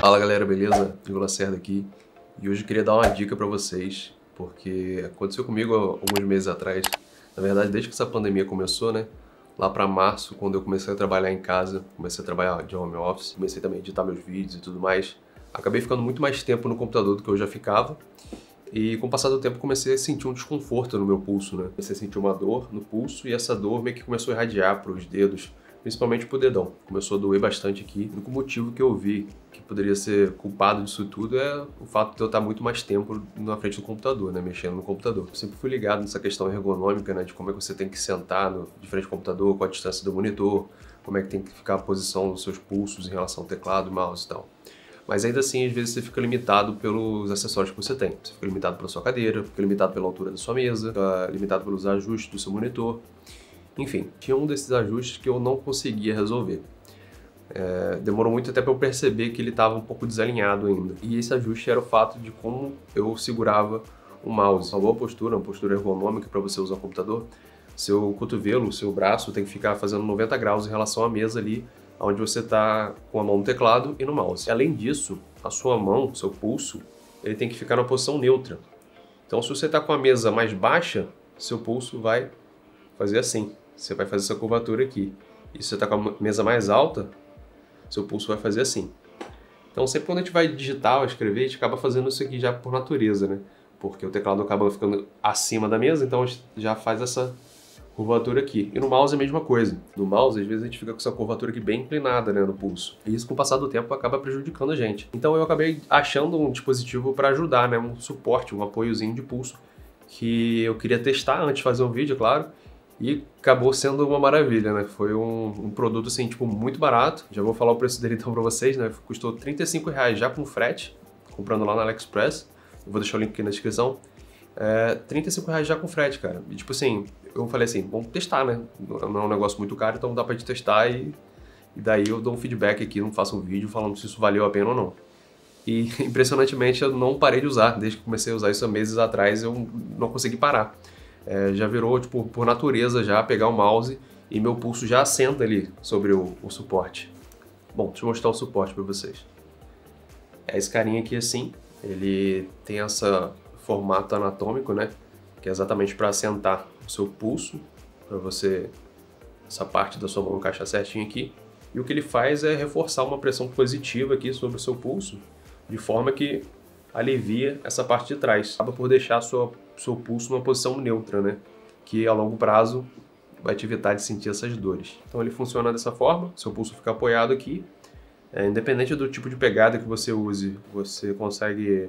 Fala galera, beleza? Igor Lacerda aqui e hoje eu queria dar uma dica para vocês porque aconteceu comigo alguns meses atrás, na verdade desde que essa pandemia começou, né? Lá para março, quando eu comecei a trabalhar em casa, comecei a trabalhar de home office, comecei também a editar meus vídeos e tudo mais, acabei ficando muito mais tempo no computador do que eu já ficava e com o passar do tempo comecei a sentir um desconforto no meu pulso, né? Comecei a sentir uma dor no pulso e essa dor meio que começou a irradiar para os dedos, principalmente pro dedão. Começou a doer bastante aqui, o único motivo que eu vi poderia ser culpado disso tudo é o fato de eu estar muito mais tempo na frente do computador, né? Mexendo no computador. Eu sempre fui ligado nessa questão ergonômica, né? De como é que você tem que sentar no, de frente ao computador, qual a distância do monitor, como é que tem que ficar a posição dos seus pulsos em relação ao teclado, mouse e tal. Mas ainda assim, às vezes você fica limitado pelos acessórios que você tem. Você fica limitado pela sua cadeira, fica limitado pela altura da sua mesa, limitado pelos ajustes do seu monitor. Enfim, tinha um desses ajustes que eu não conseguia resolver. É, demorou muito até para eu perceber que ele estava um pouco desalinhado ainda. E esse ajuste era o fato de como eu segurava o mouse. Uma boa postura, uma postura ergonômica para você usar o computador. Seu cotovelo, seu braço tem que ficar fazendo 90 graus em relação à mesa ali, onde você está com a mão no teclado e no mouse. Além disso, a sua mão, seu pulso, ele tem que ficar na posição neutra. Então, se você está com a mesa mais baixa, seu pulso vai fazer assim. Você vai fazer essa curvatura aqui. E se você está com a mesa mais alta, seu pulso vai fazer assim. Então, sempre quando a gente vai digitar ou escrever, a gente acaba fazendo isso aqui já por natureza, né? Porque o teclado acaba ficando acima da mesa, então a gente já faz essa curvatura aqui. E no mouse é a mesma coisa. No mouse, às vezes, a gente fica com essa curvatura aqui bem inclinada, né, no pulso. E isso, com o passar do tempo, acaba prejudicando a gente. Então eu acabei achando um dispositivo para ajudar, né, um suporte, um apoiozinho de pulso, que eu queria testar antes de fazer um vídeo, é claro, e acabou sendo uma maravilha, né? Foi um, um, produto, assim, tipo, muito barato. Já vou falar o preço dele então pra vocês, né? Custou 35 reais já com frete, comprando lá na AliExpress. Eu vou deixar o link aqui na descrição. É, 35 reais já com frete, cara. E, tipo assim, eu falei assim, vamos testar, né? Não é um negócio muito caro, então dá pra gente testar e, e daí eu dou um feedback aqui, não faço um vídeo falando se isso valeu a pena ou não. E, impressionantemente, eu não parei de usar. Desde que comecei a usar isso há meses atrás, eu não consegui parar é, já virou, tipo, por natureza já, pegar o mouse e meu pulso já assenta ali sobre o, o suporte. Bom, deixa eu mostrar o suporte para vocês. É esse carinha aqui assim, ele tem esse formato anatômico, né? Que é exatamente para assentar o seu pulso, para você, essa parte da sua mão encaixar certinho aqui. E o que ele faz é reforçar uma pressão positiva aqui sobre o seu pulso, de forma que alivia essa parte de trás. Acaba por deixar a sua seu pulso numa posição neutra, né? Que a longo prazo vai te evitar de sentir essas dores. Então ele funciona dessa forma, seu pulso fica apoiado aqui. É, independente do tipo de pegada que você use, você consegue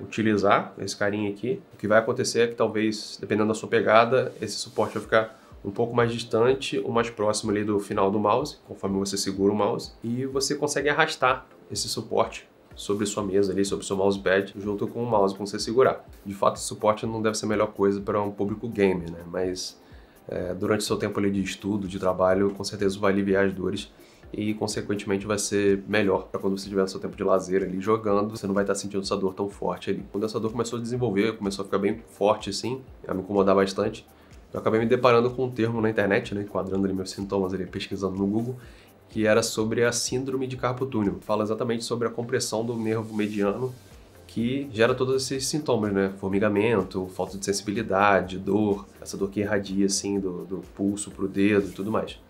utilizar esse carinha aqui. O que vai acontecer é que talvez, dependendo da sua pegada, esse suporte vai ficar um pouco mais distante ou mais próximo ali do final do mouse, conforme você segura o mouse, e você consegue arrastar esse suporte sobre sua mesa ali, sobre seu mousepad, junto com o mouse para você segurar. De fato, esse suporte não deve ser a melhor coisa para um público gamer, né? Mas é, durante seu tempo ali de estudo, de trabalho, com certeza vai aliviar as dores e consequentemente vai ser melhor para quando você tiver seu tempo de lazer ali jogando, você não vai estar tá sentindo essa dor tão forte ali. Quando essa dor começou a desenvolver, começou a ficar bem forte assim, a me incomodar bastante, eu acabei me deparando com um termo na internet, né, enquadrando ali meus sintomas, ali, pesquisando no Google, que era sobre a síndrome de carpo túnel. Fala exatamente sobre a compressão do nervo mediano que gera todos esses sintomas, né? Formigamento, falta de sensibilidade, dor, essa dor que irradia assim do, do pulso para o dedo e tudo mais.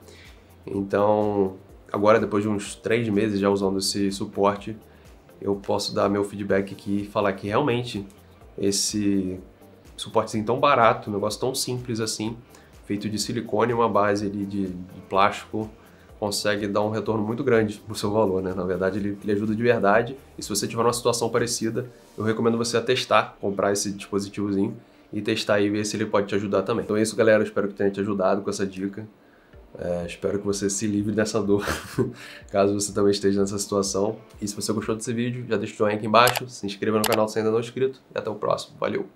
Então, agora depois de uns três meses já usando esse suporte, eu posso dar meu feedback aqui e falar que realmente esse suportezinho tão barato, um negócio tão simples assim, feito de silicone, uma base ali de, de plástico, consegue dar um retorno muito grande para o seu valor, né? Na verdade, ele, ele ajuda de verdade. E se você tiver uma situação parecida, eu recomendo você testar, comprar esse dispositivozinho e testar e ver se ele pode te ajudar também. Então é isso, galera. espero que tenha te ajudado com essa dica. É, espero que você se livre dessa dor, caso você também esteja nessa situação. E se você gostou desse vídeo, já deixa o joinha aqui embaixo, se inscreva no canal se ainda não é inscrito e até o próximo. Valeu!